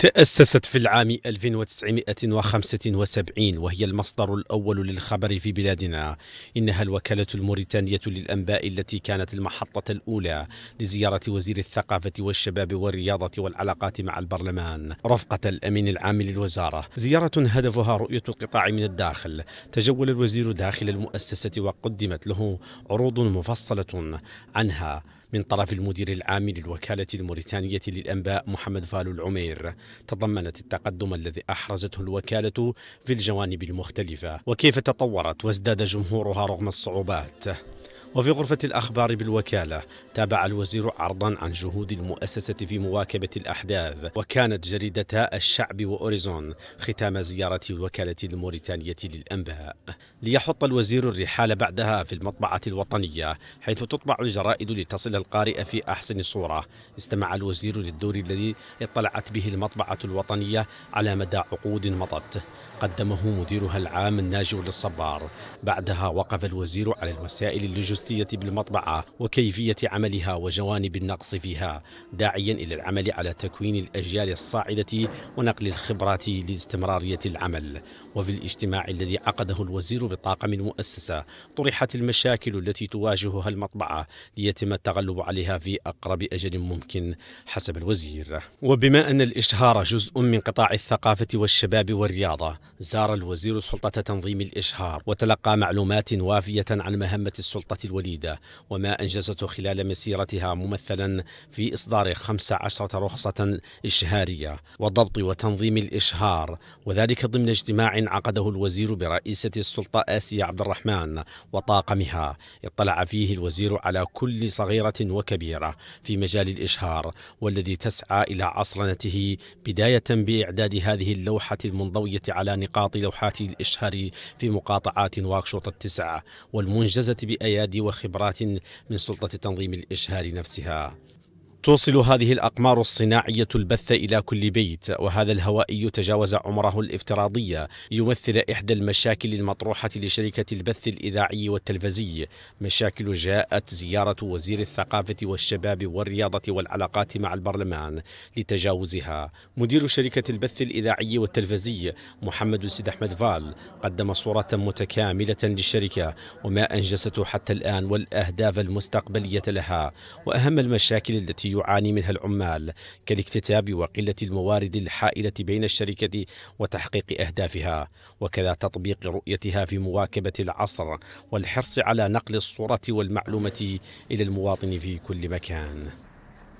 تأسست في العام 1975 وهي المصدر الأول للخبر في بلادنا إنها الوكالة الموريتانية للأنباء التي كانت المحطة الأولى لزيارة وزير الثقافة والشباب والرياضة والعلاقات مع البرلمان رفقة الأمين العام للوزارة زيارة هدفها رؤية القطاع من الداخل تجول الوزير داخل المؤسسة وقدمت له عروض مفصلة عنها من طرف المدير العام للوكالة الموريتانية للأنباء محمد فالو العمير تضمنت التقدم الذي أحرزته الوكالة في الجوانب المختلفة وكيف تطورت وازداد جمهورها رغم الصعوبات وفي غرفة الأخبار بالوكالة تابع الوزير عرضا عن جهود المؤسسة في مواكبة الأحداث وكانت جريدتا الشعب وأوريزون ختام زيارة الوكالة الموريتانية للأنباء ليحط الوزير الرحال بعدها في المطبعة الوطنية حيث تطبع الجرائد لتصل القارئ في أحسن صورة استمع الوزير للدور الذي اطلعت به المطبعة الوطنية على مدى عقود مضت قدمه مديرها العام الناجي للصبار بعدها وقف الوزير على الوسائل اللوجستية بالمطبعة وكيفية عملها وجوانب النقص فيها داعيا إلى العمل على تكوين الأجيال الصاعدة ونقل الخبرات لاستمرارية العمل وفي الاجتماع الذي عقده الوزير بطاقم المؤسسة طرحت المشاكل التي تواجهها المطبعة ليتم التغلب عليها في أقرب أجل ممكن حسب الوزير وبما أن الإشهار جزء من قطاع الثقافة والشباب والرياضة زار الوزير سلطة تنظيم الإشهار وتلقى معلومات وافية عن مهمة السلطة الوليدة وما أنجزته خلال مسيرتها ممثلا في إصدار 15 رخصة إشهارية وضبط وتنظيم الإشهار وذلك ضمن اجتماع عقده الوزير برئيسة السلطة آسيا عبد الرحمن وطاقمها اطلع فيه الوزير على كل صغيرة وكبيرة في مجال الإشهار والذي تسعى إلى عصرنته بداية بإعداد هذه اللوحة المنضوية على نقاط لوحات الإشهار في مقاطعات واكشوط التسعة والمنجزة بأيادي وخبرات من سلطة تنظيم الإشهار نفسها توصل هذه الأقمار الصناعية البث إلى كل بيت وهذا الهوائي تجاوز عمره الافتراضي يمثل إحدى المشاكل المطروحة لشركة البث الإذاعي والتلفزي مشاكل جاءت زيارة وزير الثقافة والشباب والرياضة والعلاقات مع البرلمان لتجاوزها مدير شركة البث الإذاعي والتلفزي محمد سيد أحمد فال قدم صورة متكاملة للشركة وما أنجزته حتى الآن والأهداف المستقبلية لها وأهم المشاكل التي التي يعاني منها العمال كالاكتتاب وقلة الموارد الحائلة بين الشركة وتحقيق أهدافها وكذا تطبيق رؤيتها في مواكبة العصر والحرص على نقل الصورة والمعلومة إلى المواطن في كل مكان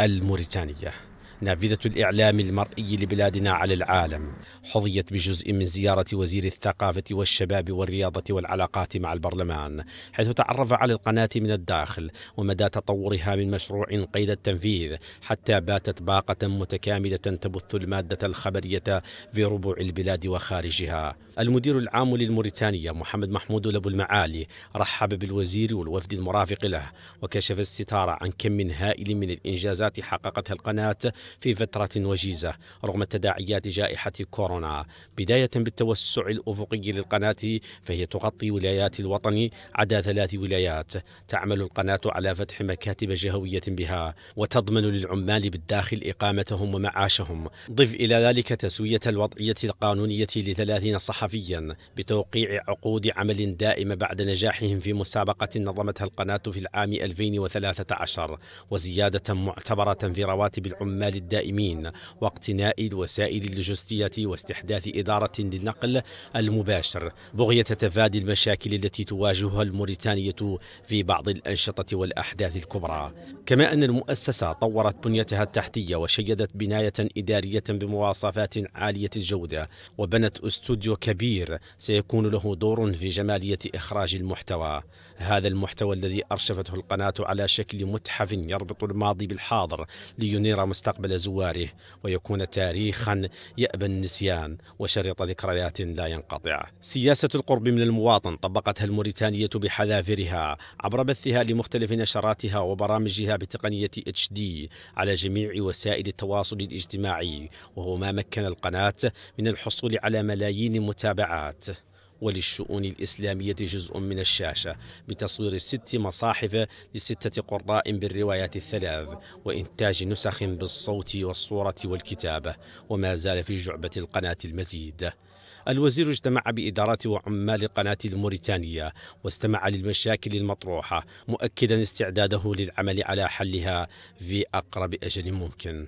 الموريتانيه نافذة الإعلام المرئي لبلادنا على العالم حظيت بجزء من زيارة وزير الثقافة والشباب والرياضة والعلاقات مع البرلمان حيث تعرف على القناة من الداخل ومدى تطورها من مشروع قيد التنفيذ حتى باتت باقة متكاملة تبث المادة الخبرية في ربوع البلاد وخارجها المدير العام للموريتانية محمد محمود لبو المعالي رحب بالوزير والوفد المرافق له وكشف الستارة عن كم من هائل من الإنجازات حققتها القناة في فترة وجيزة رغم تداعيات جائحة كورونا بداية بالتوسع الأفقي للقناة فهي تغطي ولايات الوطن عدا ثلاث ولايات تعمل القناة على فتح مكاتب جهوية بها وتضمن للعمال بالداخل إقامتهم ومعاشهم ضف إلى ذلك تسوية الوضعية القانونية لثلاثين صحفيا بتوقيع عقود عمل دائمة بعد نجاحهم في مسابقة نظمتها القناة في العام 2013 وزيادة معتبرة في رواتب العمال الدائمين واقتناء الوسائل اللوجستية واستحداث إدارة للنقل المباشر بغية تفادي المشاكل التي تواجهها الموريتانية في بعض الأنشطة والأحداث الكبرى كما أن المؤسسة طورت بنيتها التحتية وشيدت بناية إدارية بمواصفات عالية الجودة وبنت استوديو كبير سيكون له دور في جمالية إخراج المحتوى هذا المحتوى الذي أرشفته القناة على شكل متحف يربط الماضي بالحاضر لينير مستقبل قبل زواره ويكون تاريخا يأبى النسيان وشريط ذكريات لا ينقطع سياسة القرب من المواطن طبقتها الموريتانية بحذافرها عبر بثها لمختلف نشراتها وبرامجها بتقنية اتش دي على جميع وسائل التواصل الاجتماعي وهو ما مكن القناة من الحصول على ملايين المتابعات وللشؤون الإسلامية جزء من الشاشة بتصوير ست مصاحف لستة قراء بالروايات الثلاث وإنتاج نسخ بالصوت والصورة والكتابة وما زال في جعبة القناة المزيد الوزير اجتمع بإدارات وعمال قناة الموريتانية واستمع للمشاكل المطروحة مؤكدا استعداده للعمل على حلها في أقرب أجل ممكن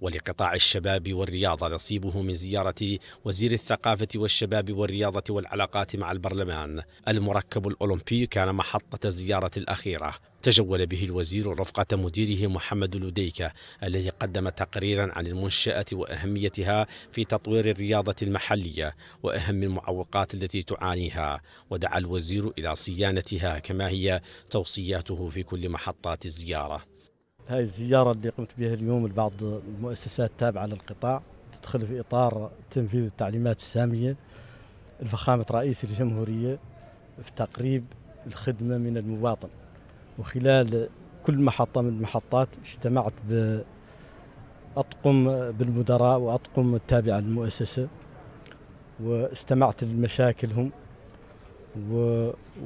ولقطاع الشباب والرياضة نصيبه من زيارة وزير الثقافة والشباب والرياضة والعلاقات مع البرلمان المركب الأولمبي كان محطة الزيارة الأخيرة تجول به الوزير رفقة مديره محمد لوديكا الذي قدم تقريرا عن المنشأة وأهميتها في تطوير الرياضة المحلية وأهم المعوقات التي تعانيها ودعا الوزير إلى صيانتها كما هي توصياته في كل محطات الزيارة هاي الزيارة اللي قمت بها اليوم لبعض المؤسسات التابعة للقطاع تدخل في إطار تنفيذ التعليمات السامية لفخامة رئيس الجمهورية في تقريب الخدمة من المواطن وخلال كل محطة من المحطات اجتمعت أطقم بالمدراء وأطقم التابعة للمؤسسة واستمعت لمشاكلهم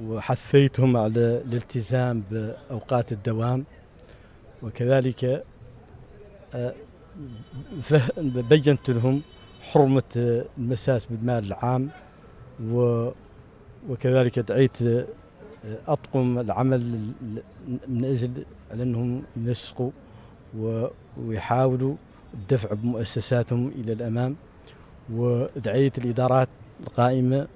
وحثيتهم على الالتزام بأوقات الدوام وكذلك آه، بينت لهم حرمة آه، المساس بالمال العام وكذلك دعيت آه، أطقم العمل من أجل أنهم ينسقوا ويحاولوا الدفع بمؤسساتهم إلى الأمام ودعيت الإدارات القائمة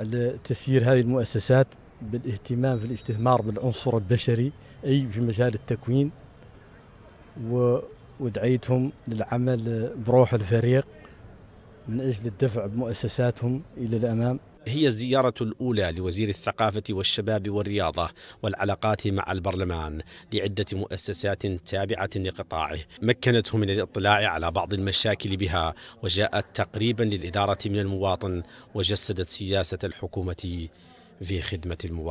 على تسيير هذه المؤسسات بالاهتمام في الاستثمار بالعنصر البشري أي في مجال التكوين ودعيتهم للعمل بروح الفريق من أجل الدفع بمؤسساتهم إلى الأمام هي الزيارة الأولى لوزير الثقافة والشباب والرياضة والعلاقات مع البرلمان لعدة مؤسسات تابعة لقطاعه مكنته من الاطلاع على بعض المشاكل بها وجاءت تقريبا للإدارة من المواطن وجسدت سياسة الحكومة في خدمة المواطن